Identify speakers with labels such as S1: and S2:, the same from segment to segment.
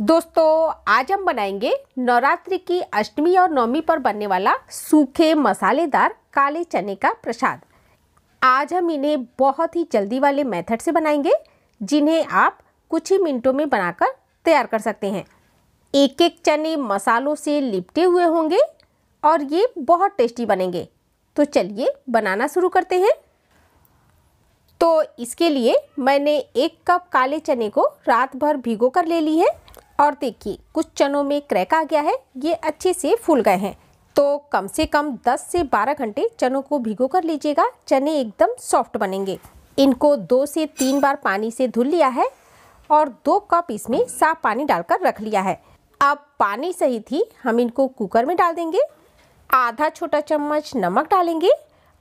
S1: दोस्तों आज हम बनाएंगे नवरात्रि की अष्टमी और नवमी पर बनने वाला सूखे मसालेदार काले चने का प्रसाद आज हम इन्हें बहुत ही जल्दी वाले मेथड से बनाएंगे जिन्हें आप कुछ ही मिनटों में बनाकर तैयार कर सकते हैं एक एक चने मसालों से लिपटे हुए होंगे और ये बहुत टेस्टी बनेंगे तो चलिए बनाना शुरू करते हैं तो इसके लिए मैंने एक कप काले चने को रात भर भिगो कर ले ली है और देखिए कुछ चनों में क्रैक आ गया है ये अच्छे से फूल गए हैं तो कम से कम 10 से 12 घंटे चनों को भिगो कर लीजिएगा चने एकदम सॉफ्ट बनेंगे इनको दो से तीन बार पानी से धुल लिया है और दो कप इसमें साफ पानी डालकर रख लिया है अब पानी सही थी हम इनको कुकर में डाल देंगे आधा छोटा चम्मच नमक डालेंगे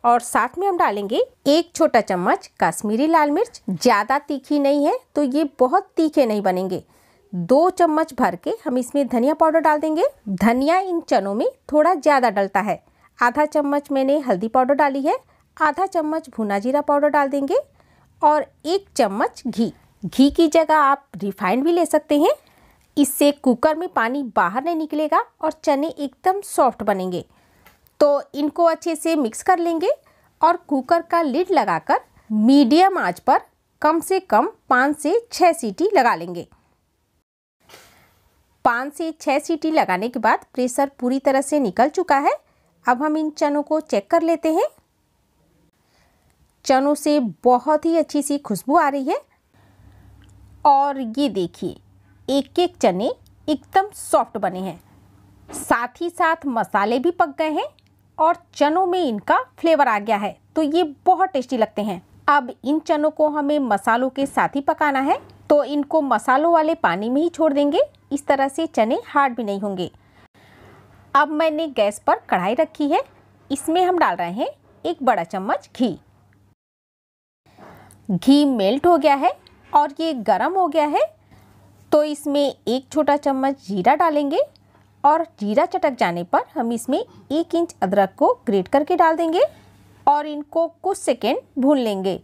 S1: और साथ में हम डालेंगे एक छोटा चम्मच कश्मीरी लाल मिर्च ज़्यादा तीखी नहीं है तो ये बहुत तीखे नहीं बनेंगे दो चम्मच भर के हम इसमें धनिया पाउडर डाल देंगे धनिया इन चनों में थोड़ा ज़्यादा डलता है आधा चम्मच मैंने हल्दी पाउडर डाली है आधा चम्मच भुना जीरा पाउडर डाल देंगे और एक चम्मच घी घी की जगह आप रिफाइंड भी ले सकते हैं इससे कुकर में पानी बाहर नहीं निकलेगा और चने एकदम सॉफ्ट बनेंगे तो इनको अच्छे से मिक्स कर लेंगे और कुकर का लिड लगाकर मीडियम आंच पर कम से कम पाँच से छः सीटी लगा लेंगे पाँच से छः सीटी लगाने के बाद प्रेशर पूरी तरह से निकल चुका है अब हम इन चनों को चेक कर लेते हैं चनों से बहुत ही अच्छी सी खुशबू आ रही है और ये देखिए एक एक चने एकदम सॉफ्ट बने हैं साथ ही साथ मसाले भी पक गए हैं और चनों में इनका फ्लेवर आ गया है तो ये बहुत टेस्टी लगते हैं अब इन चनों को हमें मसालों के साथ ही पकाना है तो इनको मसालों वाले पानी में ही छोड़ देंगे इस तरह से चने हार्ड भी नहीं होंगे अब मैंने गैस पर कढ़ाई रखी है इसमें हम डाल रहे हैं एक बड़ा चम्मच घी घी मेल्ट हो गया है और ये गरम हो गया है तो इसमें एक छोटा चम्मच जीरा डालेंगे और जीरा चटक जाने पर हम इसमें एक इंच अदरक को ग्रेट करके डाल देंगे और इनको कुछ सेकेंड भून लेंगे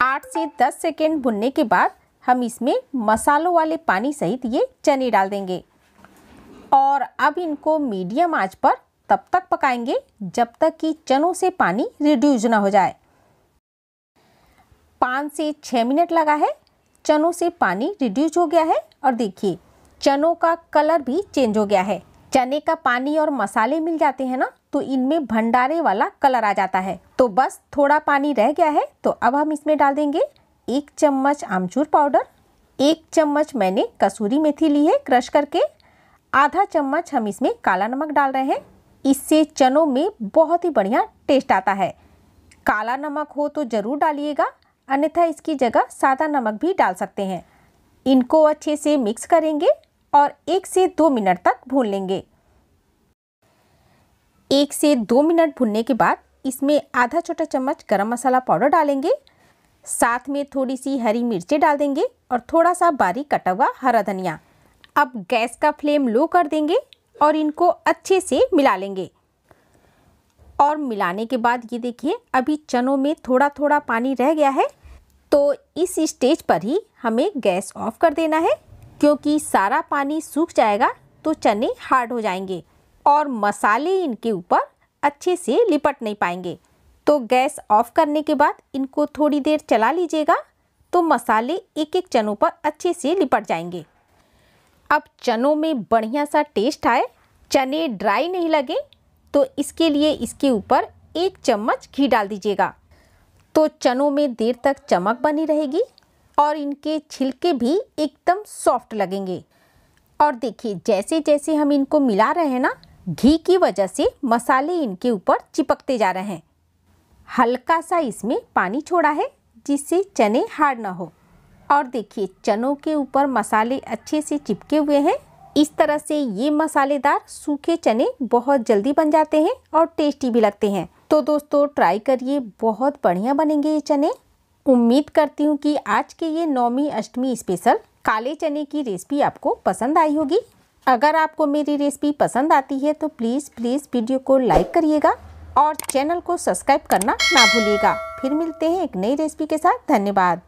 S1: आठ से दस सेकेंड भुनने के बाद हम इसमें मसालों वाले पानी सहित ये चने डाल देंगे और अब इनको मीडियम आंच पर तब तक पकाएंगे जब तक कि चनों से पानी रिड्यूज ना हो जाए पाँच से छः मिनट लगा है चनों से पानी रिड्यूज हो गया है और देखिए चनों का कलर भी चेंज हो गया है चने का पानी और मसाले मिल जाते हैं ना तो इनमें भंडारे वाला कलर आ जाता है तो बस थोड़ा पानी रह गया है तो अब हम इसमें डाल देंगे एक चम्मच आमचूर पाउडर एक चम्मच मैंने कसूरी मेथी ली है क्रश करके आधा चम्मच हम इसमें काला नमक डाल रहे हैं इससे चनों में बहुत ही बढ़िया टेस्ट आता है काला नमक हो तो ज़रूर डालिएगा अन्यथा इसकी जगह सादा नमक भी डाल सकते हैं इनको अच्छे से मिक्स करेंगे और एक से दो मिनट तक भून लेंगे एक से दो मिनट भुनने के बाद इसमें आधा छोटा चम्मच गरम मसाला पाउडर डालेंगे साथ में थोड़ी सी हरी मिर्ची डाल देंगे और थोड़ा सा बारीक कटा हुआ हरा धनिया अब गैस का फ्लेम लो कर देंगे और इनको अच्छे से मिला लेंगे और मिलाने के बाद ये देखिए अभी चनों में थोड़ा थोड़ा पानी रह गया है तो इस स्टेज पर ही हमें गैस ऑफ कर देना है क्योंकि सारा पानी सूख जाएगा तो चने हार्ड हो जाएंगे और मसाले इनके ऊपर अच्छे से लिपट नहीं पाएंगे तो गैस ऑफ करने के बाद इनको थोड़ी देर चला लीजिएगा तो मसाले एक एक चनों पर अच्छे से लिपट जाएंगे अब चनों में बढ़िया सा टेस्ट आए चने ड्राई नहीं लगे तो इसके लिए इसके ऊपर एक चम्मच घी डाल दीजिएगा तो चनों में देर तक चमक बनी रहेगी और इनके छिलके भी एकदम सॉफ्ट लगेंगे और देखिए जैसे जैसे हम इनको मिला रहे हैं ना घी की वजह से मसाले इनके ऊपर चिपकते जा रहे हैं हल्का सा इसमें पानी छोड़ा है जिससे चने हार्ड ना हो और देखिए चनों के ऊपर मसाले अच्छे से चिपके हुए हैं इस तरह से ये मसालेदार सूखे चने बहुत जल्दी बन जाते हैं और टेस्टी भी लगते हैं तो दोस्तों ट्राई करिए बहुत बढ़िया बनेंगे ये चने उम्मीद करती हूँ कि आज के ये नौमी अष्टमी स्पेशल काले चने की रेसिपी आपको पसंद आई होगी अगर आपको मेरी रेसिपी पसंद आती है तो प्लीज़ प्लीज़ वीडियो को लाइक करिएगा और चैनल को सब्सक्राइब करना ना भूलिएगा फिर मिलते हैं एक नई रेसिपी के साथ धन्यवाद